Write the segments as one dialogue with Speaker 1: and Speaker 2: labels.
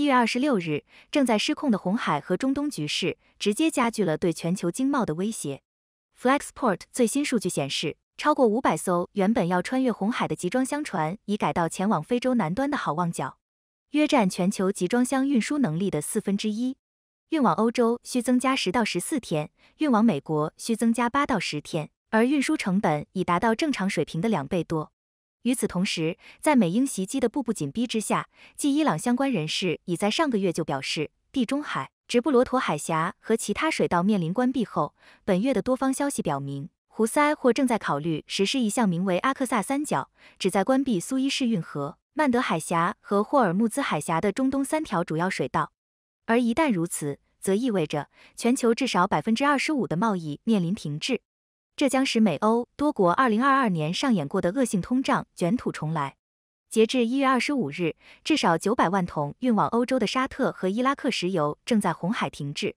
Speaker 1: 一月二十六日，正在失控的红海和中东局势，直接加剧了对全球经贸的威胁。Flexport 最新数据显示，超过五百艘原本要穿越红海的集装箱船已改道前往非洲南端的好望角，约占全球集装箱运输能力的四分之一。运往欧洲需增加十到十四天，运往美国需增加八到十天，而运输成本已达到正常水平的两倍多。与此同时，在美英袭击的步步紧逼之下，继伊朗相关人士已在上个月就表示，地中海直布罗陀海峡和其他水道面临关闭后，本月的多方消息表明，胡塞或正在考虑实施一项名为“阿克萨三角”，旨在关闭苏伊士运河、曼德海峡和霍尔木兹海峡的中东三条主要水道。而一旦如此，则意味着全球至少百分之二十五的贸易面临停滞。这将使美欧多国二零二二年上演过的恶性通胀卷土重来。截至一月二十五日，至少九百万桶运往欧洲的沙特和伊拉克石油正在红海停滞，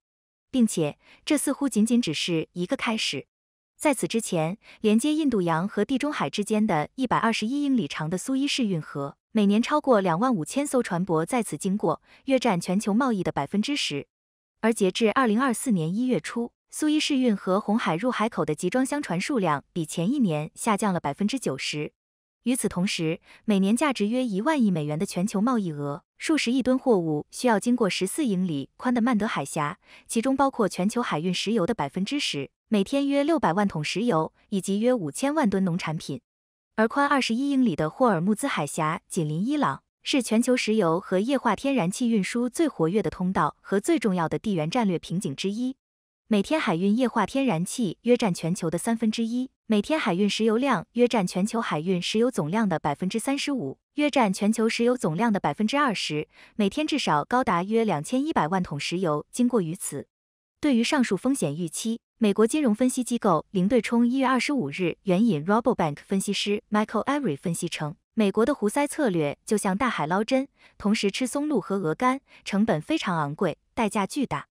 Speaker 1: 并且这似乎仅仅只是一个开始。在此之前，连接印度洋和地中海之间的一百二十一英里长的苏伊士运河，每年超过两万五千艘船舶在此经过，约占全球贸易的百分之十。而截至二零二四年一月初，苏伊士运河红海入海口的集装箱船数量比前一年下降了百分之九十。与此同时，每年价值约一万亿美元的全球贸易额，数十亿吨货物需要经过十四英里宽的曼德海峡，其中包括全球海运石油的百分之十，每天约六百万桶石油，以及约五千万吨农产品。而宽二十一英里的霍尔木兹海峡紧邻伊朗，是全球石油和液化天然气运输最活跃的通道和最重要的地缘战略瓶颈之一。每天海运液化天然气约占全球的三分之一，每天海运石油量约占全球海运石油总量的百分之三十五，约占全球石油总量的百分之二十。每天至少高达约两千一百万桶石油经过于此。对于上述风险预期，美国金融分析机构零对冲一月二十五日援引 r o b e r Bank 分析师 Michael Avery 分析称，美国的“胡塞策略”就像大海捞针，同时吃松露和鹅肝，成本非常昂贵，代价巨大。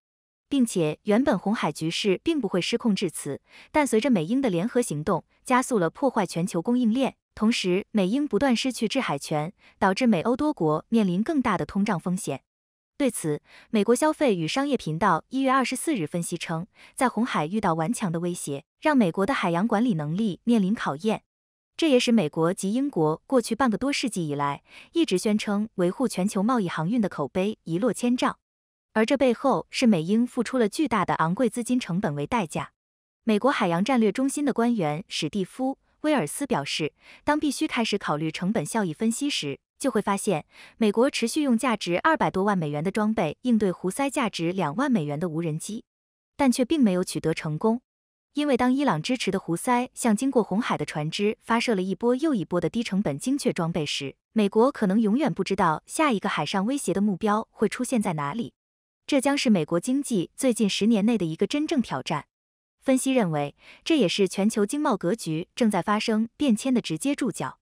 Speaker 1: 并且原本红海局势并不会失控至此，但随着美英的联合行动，加速了破坏全球供应链。同时，美英不断失去制海权，导致美欧多国面临更大的通胀风险。对此，美国消费与商业频道一月二十四日分析称，在红海遇到顽强的威胁，让美国的海洋管理能力面临考验。这也使美国及英国过去半个多世纪以来一直宣称维护全球贸易航运的口碑一落千丈。而这背后是美英付出了巨大的昂贵资金成本为代价。美国海洋战略中心的官员史蒂夫·威尔斯表示，当必须开始考虑成本效益分析时，就会发现美国持续用价值二百多万美元的装备应对胡塞价值两万美元的无人机，但却并没有取得成功。因为当伊朗支持的胡塞向经过红海的船只发射了一波又一波的低成本精确装备时，美国可能永远不知道下一个海上威胁的目标会出现在哪里。这将是美国经济最近十年内的一个真正挑战。分析认为，这也是全球经贸格局正在发生变迁的直接注脚。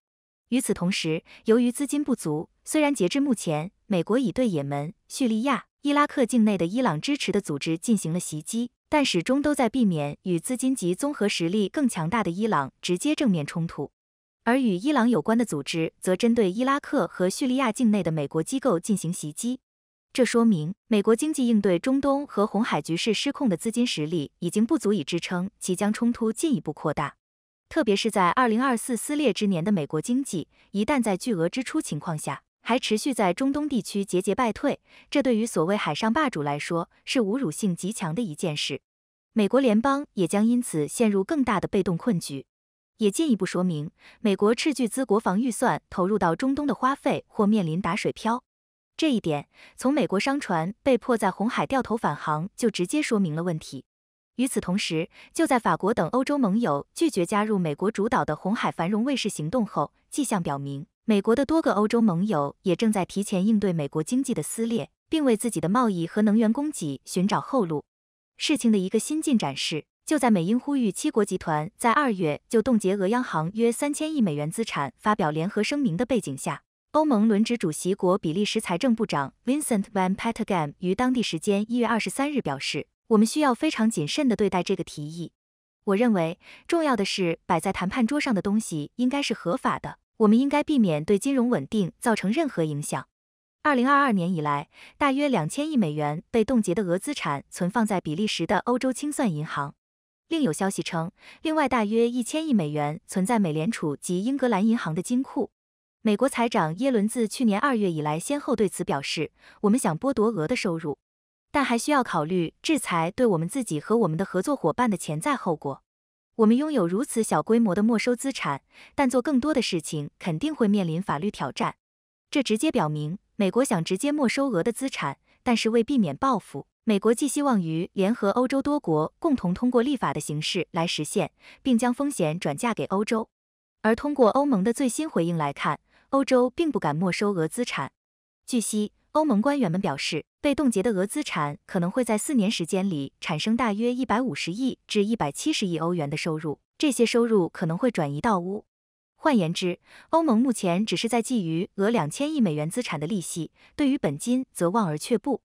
Speaker 1: 与此同时，由于资金不足，虽然截至目前，美国已对也门、叙利亚、伊拉克境内的伊朗支持的组织进行了袭击，但始终都在避免与资金及综合实力更强大的伊朗直接正面冲突。而与伊朗有关的组织则针对伊拉克和叙利亚境内的美国机构进行袭击。这说明，美国经济应对中东和红海局势失控的资金实力已经不足以支撑其将冲突进一步扩大，特别是在二零二四撕裂之年的美国经济，一旦在巨额支出情况下还持续在中东地区节节败退，这对于所谓海上霸主来说是侮辱性极强的一件事。美国联邦也将因此陷入更大的被动困局，也进一步说明美国斥巨资国防预算投入到中东的花费或面临打水漂。这一点，从美国商船被迫在红海掉头返航就直接说明了问题。与此同时，就在法国等欧洲盟友拒绝加入美国主导的红海繁荣卫士行动后，迹象表明，美国的多个欧洲盟友也正在提前应对美国经济的撕裂，并为自己的贸易和能源供给寻找后路。事情的一个新进展是，就在美英呼吁七国集团在二月就冻结俄央行约三千亿美元资产发表联合声明的背景下。欧盟轮值主席国比利时财政部长 Vincent Van p e t e g a m 于当地时间一月二十三日表示：“我们需要非常谨慎地对待这个提议。我认为，重要的是摆在谈判桌上的东西应该是合法的。我们应该避免对金融稳定造成任何影响。”二零二二年以来，大约两千亿美元被冻结的俄资产存放在比利时的欧洲清算银行。另有消息称，另外大约一千亿美元存在美联储及英格兰银行的金库。美国财长耶伦自去年二月以来，先后对此表示：“我们想剥夺俄的收入，但还需要考虑制裁对我们自己和我们的合作伙伴的潜在后果。我们拥有如此小规模的没收资产，但做更多的事情肯定会面临法律挑战。这直接表明，美国想直接没收俄的资产，但是为避免报复，美国寄希望于联合欧洲多国，共同通过立法的形式来实现，并将风险转嫁给欧洲。而通过欧盟的最新回应来看。”欧洲并不敢没收俄资产。据悉，欧盟官员们表示，被冻结的俄资产可能会在四年时间里产生大约一百五十亿至一百七十亿欧元的收入，这些收入可能会转移到乌。换言之，欧盟目前只是在觊觎俄两千亿美元资产的利息，对于本金则望而却步。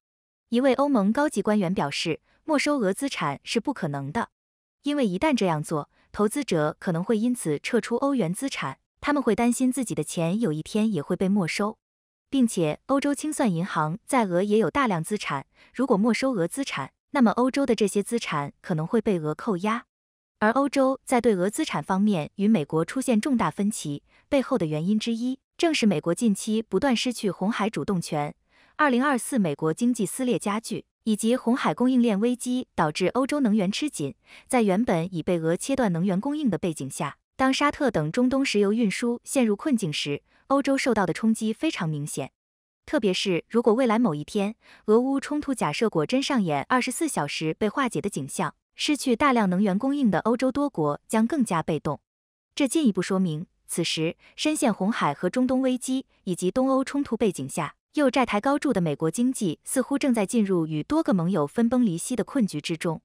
Speaker 1: 一位欧盟高级官员表示，没收俄资产是不可能的，因为一旦这样做，投资者可能会因此撤出欧元资产。他们会担心自己的钱有一天也会被没收，并且欧洲清算银行在俄也有大量资产。如果没收俄资产，那么欧洲的这些资产可能会被俄扣押。而欧洲在对俄资产方面与美国出现重大分歧，背后的原因之一正是美国近期不断失去红海主动权。二零二四美国经济撕裂加剧，以及红海供应链危机导致欧洲能源吃紧，在原本已被俄切断能源供应的背景下。当沙特等中东石油运输陷入困境时，欧洲受到的冲击非常明显。特别是如果未来某一天，俄乌冲突假设果真上演二十四小时被化解的景象，失去大量能源供应的欧洲多国将更加被动。这进一步说明，此时深陷红海和中东危机以及东欧冲突背景下，又债台高筑的美国经济，似乎正在进入与多个盟友分崩离析的困局之中。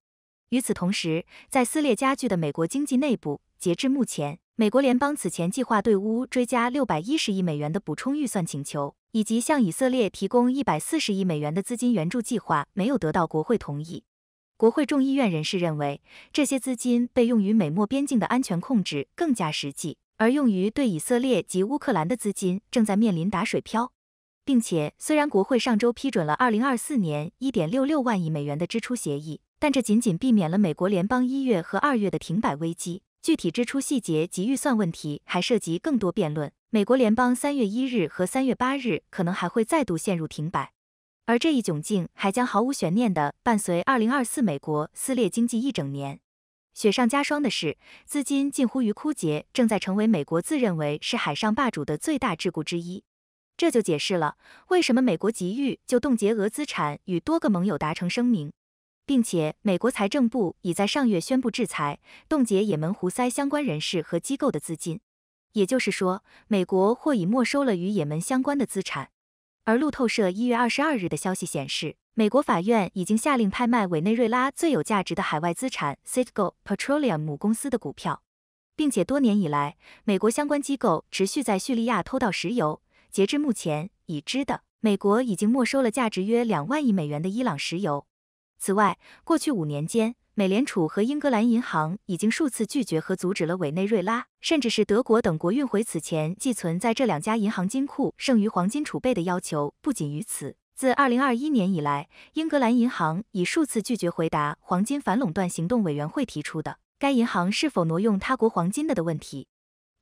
Speaker 1: 与此同时，在撕裂加剧的美国经济内部，截至目前，美国联邦此前计划对乌追加六百一十亿美元的补充预算请求，以及向以色列提供一百四十亿美元的资金援助计划，没有得到国会同意。国会众议院人士认为，这些资金被用于美墨边境的安全控制更加实际，而用于对以色列及乌克兰的资金正在面临打水漂。并且，虽然国会上周批准了二零二四年一点六六万亿美元的支出协议，但这仅仅避免了美国联邦一月和二月的停摆危机。具体支出细节及预算问题还涉及更多辩论。美国联邦三月一日和三月八日可能还会再度陷入停摆，而这一窘境还将毫无悬念地伴随二零二四美国撕裂经济一整年。雪上加霜的是，资金近乎于枯竭，正在成为美国自认为是海上霸主的最大桎梏之一。这就解释了为什么美国急于就冻结俄资产与多个盟友达成声明。并且，美国财政部已在上月宣布制裁、冻结也门胡塞相关人士和机构的资金，也就是说，美国或已没收了与也门相关的资产。而路透社一月二十二日的消息显示，美国法院已经下令拍卖委内瑞拉最有价值的海外资产 c i t g c o p Petroleum 母公司的股票。并且，多年以来，美国相关机构持续在叙利亚偷盗石油。截至目前，已知的美国已经没收了价值约两万亿美元的伊朗石油。此外，过去五年间，美联储和英格兰银行已经数次拒绝和阻止了委内瑞拉，甚至是德国等国运回此前寄存在这两家银行金库剩余黄金储备的要求。不仅于此，自二零二一年以来，英格兰银行已数次拒绝回答黄金反垄断行动委员会提出的该银行是否挪用他国黄金的的问题。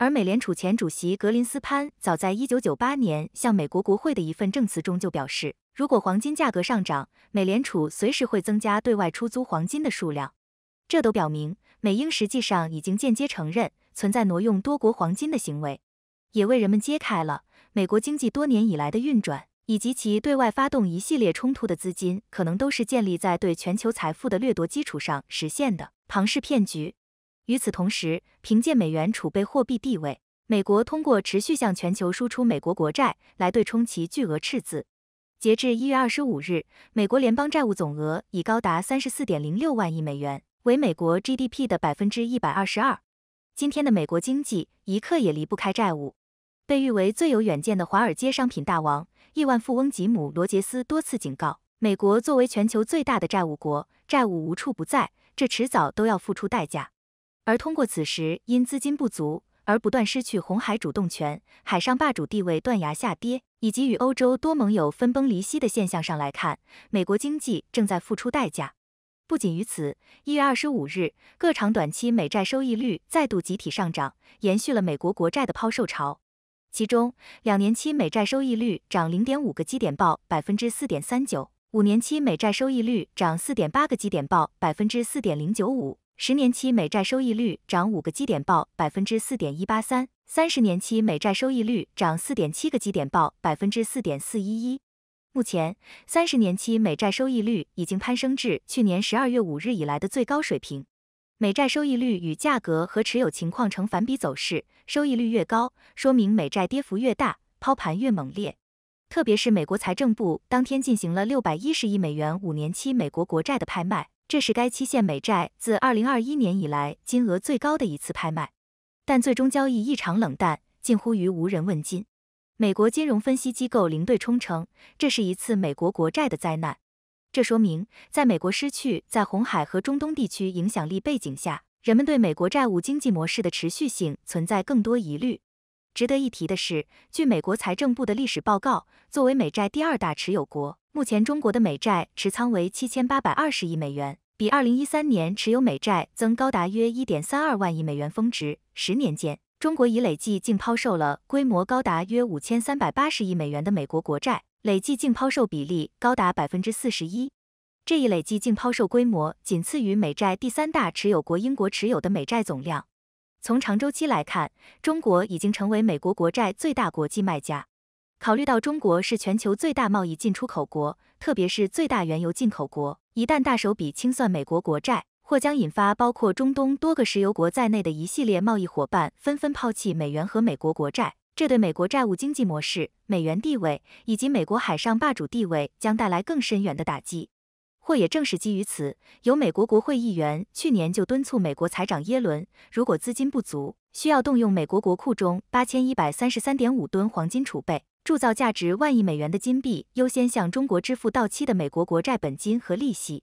Speaker 1: 而美联储前主席格林斯潘早在1998年向美国国会的一份证词中就表示，如果黄金价格上涨，美联储随时会增加对外出租黄金的数量。这都表明，美英实际上已经间接承认存在挪用多国黄金的行为，也为人们揭开了美国经济多年以来的运转，以及其对外发动一系列冲突的资金可能都是建立在对全球财富的掠夺基础上实现的庞氏骗局。与此同时，凭借美元储备货币地位，美国通过持续向全球输出美国国债来对冲其巨额赤字。截至一月二十五日，美国联邦债务总额已高达三十四点零六万亿美元，为美国 GDP 的百分之一百二十二。今天的美国经济一刻也离不开债务。被誉为最有远见的华尔街商品大王、亿万富翁吉姆·罗杰斯多次警告，美国作为全球最大的债务国，债务无处不在，这迟早都要付出代价。而通过此时因资金不足而不断失去红海主动权、海上霸主地位断崖下跌，以及与欧洲多盟友分崩离析的现象上来看，美国经济正在付出代价。不仅于此，一月二十五日，各长短期美债收益率再度集体上涨，延续了美国国债的抛售潮。其中，两年期美债收益率涨零点五个基点报百分之四点三九，五年期美债收益率涨四点八个基点报百分之四点零九五。十年期美债收益率涨五个基点，报百分之四点一八三；三十年期美债收益率涨四点七个基点，报百分之四点四一一。目前，三十年期美债收益率已经攀升至去年十二月五日以来的最高水平。美债收益率与价格和持有情况呈反比走势，收益率越高，说明美债跌幅越大，抛盘越猛烈。特别是美国财政部当天进行了六百一十亿美元五年期美国国债的拍卖。这是该期限美债自2021年以来金额最高的一次拍卖，但最终交易异常冷淡，近乎于无人问津。美国金融分析机构零对冲称，这是一次美国国债的灾难。这说明，在美国失去在红海和中东地区影响力背景下，人们对美国债务经济模式的持续性存在更多疑虑。值得一提的是，据美国财政部的历史报告，作为美债第二大持有国，目前中国的美债持仓为七千八百二十亿美元，比二零一三年持有美债增高达约一点三二万亿美元峰值。十年间，中国已累计净抛售了规模高达约五千三百八十亿美元的美国国债，累计净抛售比例高达百分之四十一。这一累计净抛售规模仅次于美债第三大持有国英国持有的美债总量。从长周期来看，中国已经成为美国国债最大国际卖家。考虑到中国是全球最大贸易进出口国，特别是最大原油进口国，一旦大手笔清算美国国债，或将引发包括中东多个石油国在内的一系列贸易伙伴纷纷抛弃美元和美国国债，这对美国债务经济模式、美元地位以及美国海上霸主地位将带来更深远的打击。或也正是基于此，有美国国会议员去年就敦促美国财长耶伦，如果资金不足，需要动用美国国库中八千一百三十三点五吨黄金储备，铸造价值万亿美元的金币，优先向中国支付到期的美国国债本金和利息。